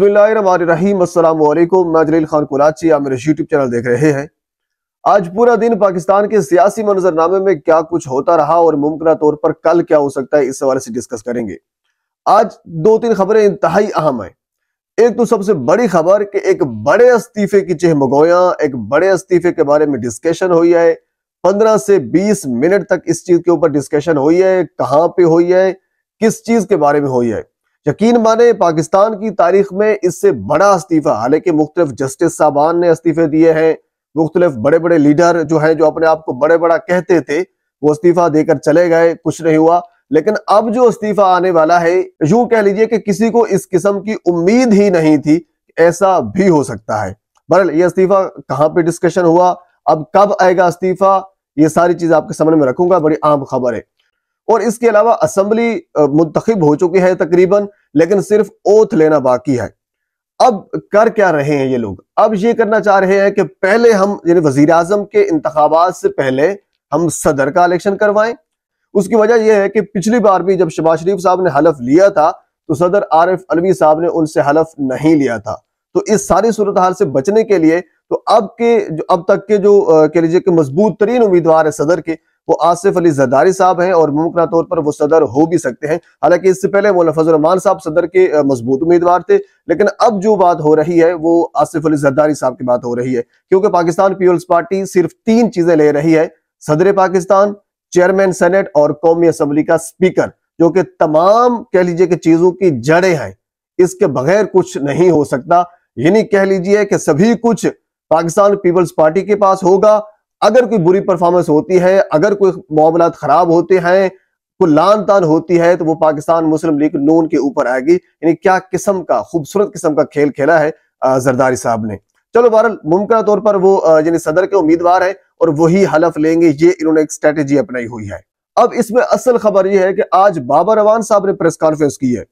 बसमिलकुम जलील खान कुलाची आप मेरे YouTube channel देख रहे हैं आज पूरा दिन पाकिस्तान के सियासी मंजरनामे में क्या कुछ होता रहा और मुमकिन तौर पर कल क्या हो सकता है इस हवाले से डिस्कस करेंगे आज दो तीन खबरें इंतहाई अहम है एक तो सबसे बड़ी खबर कि एक बड़े इस्तीफे की चेहमगोया एक बड़े इस्तीफे के बारे में डिस्कशन हुई है पंद्रह से बीस मिनट तक इस चीज के ऊपर डिस्कशन हुई है कहाँ पे हुई है किस चीज के बारे में हुई है यकीन माने पाकिस्तान की तारीख में इससे बड़ा इस्तीफा हालांकि मुख्तलिफ जस्टिस साहबान ने इस्तीफे दिए हैं मुख्तलिफ बड़े बड़े लीडर जो है जो अपने आप को बड़े बड़ा कहते थे वो इस्तीफा देकर चले गए कुछ नहीं हुआ लेकिन अब जो इस्तीफा आने वाला है यूं कह लीजिए कि किसी को इस किस्म की उम्मीद ही नहीं थी ऐसा भी हो सकता है बरल ये इस्तीफा कहाँ पे डिस्कशन हुआ अब कब आएगा इस्तीफा ये सारी चीज आपके सामने में रखूंगा बड़ी आम खबर है और इसके अलावा असम्बली मुंतखब हो चुकी है तकरीबन लेकिन सिर्फ ओथ लेना बाकी है अब कर क्या रहे हैं ये लोग अब ये करना चाह रहे हैं कि पहले हम यानी वजीर अजम के इंतबात से पहले हम सदर का इलेक्शन करवाएं उसकी वजह यह है कि पिछली बार भी जब शबाज शरीफ साहब ने हलफ लिया था तो सदर आरिफ अलवी साहब ने उनसे हलफ नहीं लिया था तो इस सारी सूरत हाल से बचने के लिए तो अब के जो अब तक के जो कह लीजिए कि मजबूत तरीन उम्मीदवार है सदर के वो आसिफ अली जदारी साहब हैं और मुमकिन तौर पर वो सदर हो भी सकते हैं हालांकि इससे पहले वो लफजुलरमान साहब सदर के मजबूत उम्मीदवार थे लेकिन अब जो बात हो रही है वो आसिफ अली जदारी साहब की बात हो रही है क्योंकि पाकिस्तान पीपल्स पार्टी सिर्फ तीन चीजें ले रही है सदर पाकिस्तान चेयरमैन सेनेट और कौमी असम्बली का स्पीकर जो कि तमाम कह लीजिए कि चीजों की जड़ें हैं इसके बगैर कुछ नहीं हो सकता यानी कह लीजिए कि सभी कुछ पाकिस्तान पीपल्स पार्टी के पास होगा अगर कोई बुरी परफॉर्मेंस होती है अगर कोई मामला खराब होते हैं कोई लान तान होती है तो वो पाकिस्तान मुस्लिम लीग नून के ऊपर आएगी यानी क्या किस्म का खूबसूरत किस्म का खेल खेला है जरदारी साहब ने चलो बहर मुमकिन तौर पर वो यानी सदर के उम्मीदवार है और वही हलफ लेंगे ये इन्होंने एक स्ट्रेटेजी अपनाई हुई है अब इसमें असल खबर यह है कि आज बाबा रवान साहब ने प्रेस कॉन्फ्रेंस की है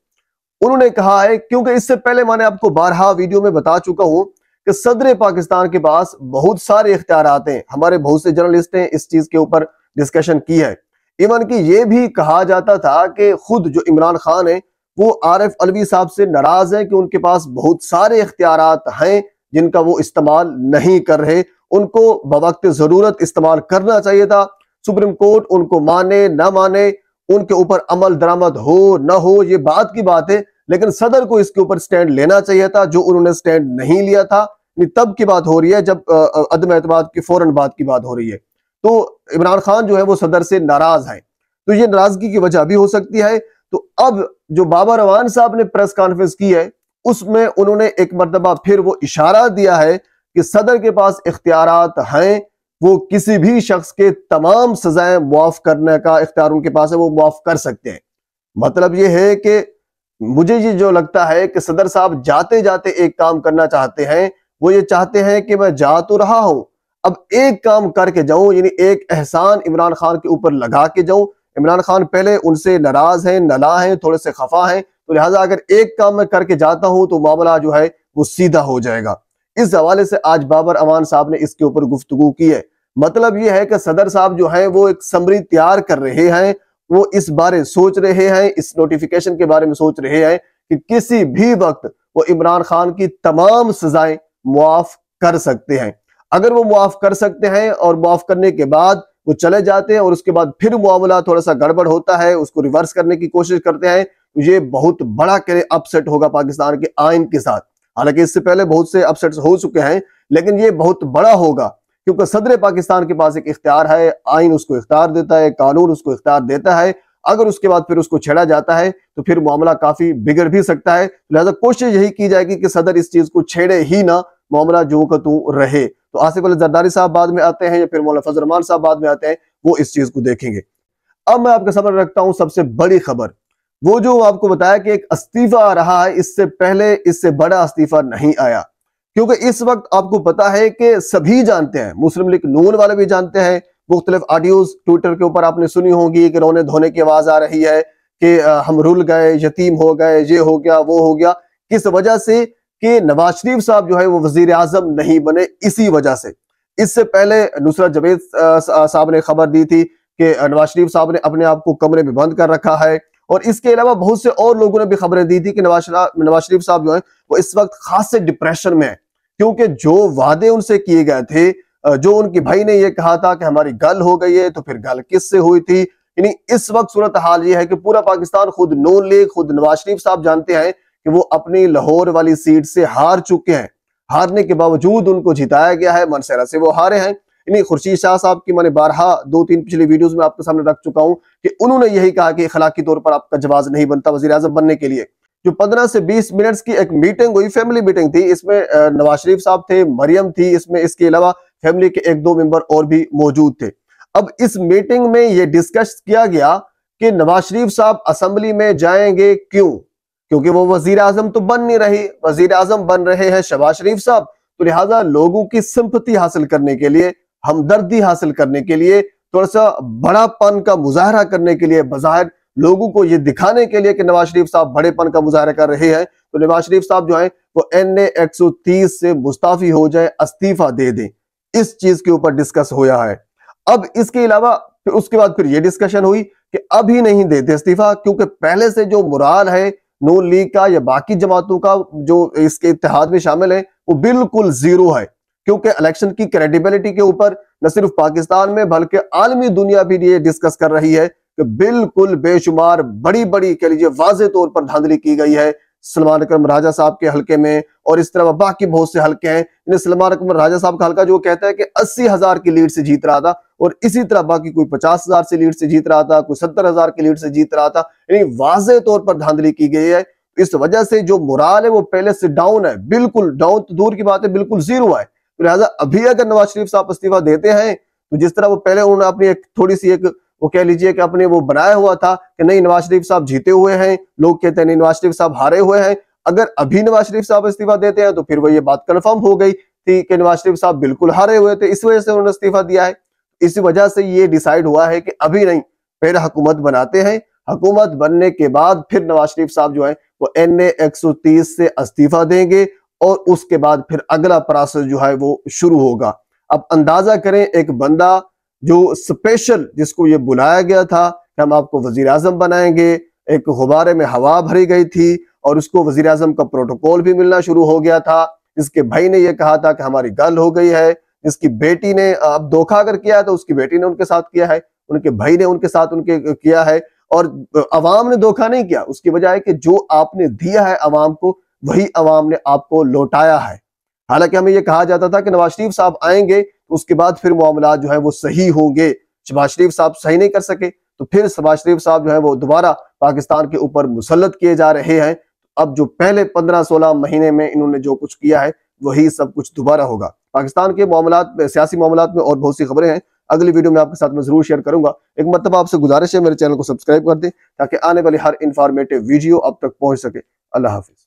उन्होंने कहा है क्योंकि इससे पहले मैंने आपको बारहा वीडियो में बता चुका हूं कि सदर पाकिस्तान के पास बहुत सारे इख्तियार आते हैं हमारे बहुत से जर्नलिस्ट ने इस चीज के ऊपर डिस्कशन की है इवन कि यह भी कहा जाता था कि खुद जो इमरान खान है वो आर एफ अलवी साहब से नाराज है कि उनके पास बहुत सारे इख्तियार हैं जिनका वो इस्तेमाल नहीं कर रहे उनको बवक्त जरूरत इस्तेमाल करना चाहिए था सुप्रीम कोर्ट उनको माने ना माने उनके ऊपर अमल दरामद हो ना हो ये बात की बात है लेकिन सदर को इसके ऊपर स्टैंड लेना चाहिए था जो उन्होंने स्टैंड नहीं लिया था तब की बात हो रही है जब अदम एतमाद के फौरन बाद की बात हो रही है तो इमरान खान जो है वो सदर से नाराज है तो ये नाराजगी की वजह भी हो सकती है तो अब जो बाबा रवान साहब ने प्रेस कॉन्फ्रेंस की है उसमें उन्होंने एक मरतबा फिर वो इशारा दिया है कि सदर के पास इख्तियार हैं वो किसी भी शख्स के तमाम सजाएं मुआफ करने का इख्तियार उनके पास है वो मुआफ कर सकते हैं मतलब ये है कि मुझे ये जो लगता है कि सदर साहब जाते जाते एक काम करना चाहते हैं वो ये चाहते हैं कि मैं जा तो रहा हूं अब एक काम करके जाऊं यानी एक एहसान इमरान खान के ऊपर लगा के जाऊं इमरान खान पहले उनसे नाराज हैं नला हैं थोड़े से खफा हैं तो लिहाजा अगर एक काम मैं करके जाता हूं तो मामला जो है वो सीधा हो जाएगा इस हवाले से आज बाबर अमान साहब ने इसके ऊपर गुफ्तगु की है मतलब ये है कि सदर साहब जो है वो एक समरी तैयार कर रहे हैं वो इस बारे सोच रहे हैं इस नोटिफिकेशन के बारे में सोच रहे हैं कि किसी भी वक्त वो इमरान खान की तमाम सजाएं मुआफ कर सकते हैं अगर वो मुआफ कर सकते हैं और मुआफ करने के बाद वो चले जाते हैं और उसके बाद फिर मामला थोड़ा सा गड़बड़ होता है उसको रिवर्स करने की कोशिश करते हैं तो ये बहुत बड़ा अपसेट होगा पाकिस्तान के आइन के साथ हालांकि इससे पहले बहुत से अपसेट हो चुके हैं लेकिन ये बहुत बड़ा होगा क्योंकि सदर पाकिस्तान के पास एक इख्तियार है आइन उसको इख्तियार देता है कानून उसको इख्तियार देता है अगर उसके बाद फिर उसको छेड़ा जाता है तो फिर मामला काफी बिगड़ भी सकता है लिहाजा कोशिश यही की जाएगी कि सदर इस चीज को छेड़े ही ना मामला जो का तू रहे तो आसिफ अली जरदारी साहब बाद में आते हैं या फिर मौलाना फजरमान साहब बाद में आते हैं वो इस चीज को देखेंगे अब मैं आपके सामने रखता हूं सबसे बड़ी खबर वो जो आपको बताया कि एक इस्तीफा आ रहा है इससे पहले इससे बड़ा इस्तीफा नहीं आया क्योंकि इस वक्त आपको पता है कि सभी जानते हैं मुस्लिम लीग नून वाले भी जानते हैं मुख्तलिफ ऑडियोज ट्विटर के ऊपर आपने सुनी होगी कि रोने धोने की आवाज आ रही है कि हम रुल गए यतीम हो गए ये हो गया वो हो गया किस वजह से कि नवाज शरीफ साहब जो है वो वजीर आजम नहीं बने इसी वजह से इससे पहले नुसरत जवेद साहब ने खबर दी थी कि नवाज शरीफ साहब ने अपने आप को कमरे में बंद कर रखा है और इसके अलावा बहुत से और लोगों ने भी खबरें दी थी कि नवाज नवाज शरीफ साहब जो है वो इस वक्त खास से डिप्रेशन में है क्योंकि जो वादे उनसे किए गए थे जो उनके भाई ने यह कहा था कि हमारी गल हो गई है तो फिर गल किससे हुई थी यानी इस वक्त सूरत हाल यह है कि पूरा पाकिस्तान खुद नून लीग खुद नवाज शरीफ साहब जानते हैं कि वो अपनी लाहौर वाली सीट से हार चुके हैं हारने के बावजूद उनको जिताया गया है मनसेरा से वो हारे हैं यानी खुर्शीद शाह साहब की मैंने बारहा दो तीन पिछली वीडियोज में आपके सामने रख चुका हूं कि उन्होंने यही कहा कि इखलाकी तौर पर आपका जवाब नहीं बनता वजी बनने के लिए जो 15 से 20 मिनट्स की एक मीटिंग हुई फैमिली मीटिंग थी इसमें नवाज शरीफ साहब थे मरियम थी इसमें इसके अलावा फैमिली के एक दो मेंबर और भी मौजूद थे अब इस मीटिंग में ये डिस्कस किया गया कि नवाज शरीफ साहब असम्बली में जाएंगे क्यों क्योंकि वो वजीर आजम तो बन नहीं रही वजीर आजम बन रहे हैं शबाज शरीफ साहब तो लिहाजा लोगों की सिंपति हासिल करने के लिए हमदर्दी हासिल करने के लिए थोड़ा सा बड़ापन का मुजाहरा करने के लिए बाहर लोगों को ये दिखाने के लिए कि नवाज शरीफ साहब बड़ेपन का मुजाहरा कर रहे हैं तो नवाज शरीफ साहब जो है वो एन ए एक सौ तीस से मुस्ताफी हो जाए इस्तीफा दे दें इस चीज के ऊपर डिस्कस होया है अब इसके अलावा उसके बाद फिर ये डिस्कशन हुई कि अभी नहीं देते इस्तीफा क्योंकि पहले से जो मुराल है नो लीग का या बाकी जमातों का जो इसके इतिहाद में शामिल है वो बिल्कुल जीरो है क्योंकि इलेक्शन की क्रेडिबिलिटी के ऊपर न सिर्फ पाकिस्तान में बल्कि आलमी दुनिया भी ये डिस्कस कर रही है कि बिल्कुल बेशुमार बड़ी बड़ी कह लीजिए वाज तौर पर धांधली की गई है सलमान अकरम राजा साहब के हलके में और इस तरह बाकी बहुत से हलके हैं इन्हें सलमान अकरम राजा साहब का हलका जो कहता है कि अस्सी हजार की लीड से जीत रहा था और इसी तरह बाकी कोई पचास हजार से लीड से जीत रहा था कोई सत्तर हजार की लीड से जीत रहा था यानी वाज तौर पर धांधली की गई है इस वजह से जो मुराल है वो पहले से डाउन है बिल्कुल डाउन तो दूर की बात है बिल्कुल जीरो है तो लिहाजा अभी अगर नवाज शरीफ साहब इस्तीफा देते हैं तो जिस तरह वो पहले उन्होंने अपनी एक थोड़ी सी एक वो कह लीजिए कि अपने वो बनाया हुआ था कि नहीं नवाज शरीफ साहब जीते हुए हैं लोग कहते हैं नवाज शरीफ साहब हारे हुए हैं अगर अभी नवाज शरीफ साहब इस्तीफा देते हैं तो फिर वो ये बात कन्फर्म हो गई थी कि नवाज शरीफ साहब बिल्कुल हारे हुए थे इस वजह से उन्होंने इस्तीफा दिया है इसी वजह से ये डिसाइड हुआ है कि अभी नहीं फिर हुकूमत बनाते हैं हुकूमत बनने के बाद फिर नवाज शरीफ साहब जो है वो एन ए से इस्तीफा देंगे और उसके बाद फिर अगला प्रोसेस जो है वो शुरू होगा अब अंदाजा करें एक बंदा जो स्पेशल जिसको ये बुलाया गया था कि हम आपको वजीर आजम बनाएंगे एक गुब्बारे में हवा भरी गई थी और उसको वजीर अजम का प्रोटोकॉल भी मिलना शुरू हो गया था जिसके भाई ने यह कहा था कि हमारी गर्ल हो गई है जिसकी बेटी ने अब धोखा अगर किया है तो उसकी बेटी ने उनके साथ किया है उनके भाई ने उनके साथ उनके किया है और अवाम ने धोखा नहीं किया उसकी है कि जो आपने दिया है अवाम को वही अवाम ने आपको लौटाया है हालांकि हमें यह कहा जाता था कि नवाज शरीफ साहब आएंगे उसके बाद फिर मामला जो है वो सही होंगे शबाज शरीफ साहब सही नहीं कर सके तो फिर शबाज शरीफ साहब जो है वो दोबारा पाकिस्तान के ऊपर मुसलत किए जा रहे हैं अब जो पहले पंद्रह सोलह महीने में इन्होंने जो कुछ किया है वही सब कुछ दोबारा होगा पाकिस्तान के मामला सियासी मामला में और बहुत सी खबरें हैं अगली वीडियो में आपके साथ में जरूर शेयर करूंगा एक मतलब आपसे गुजारिश है मेरे चैनल को सब्सक्राइब कर दें ताकि आने वाली हर इंफॉर्मेटिव वीडियो आप तक पहुंच सके अल्लाह हाफिज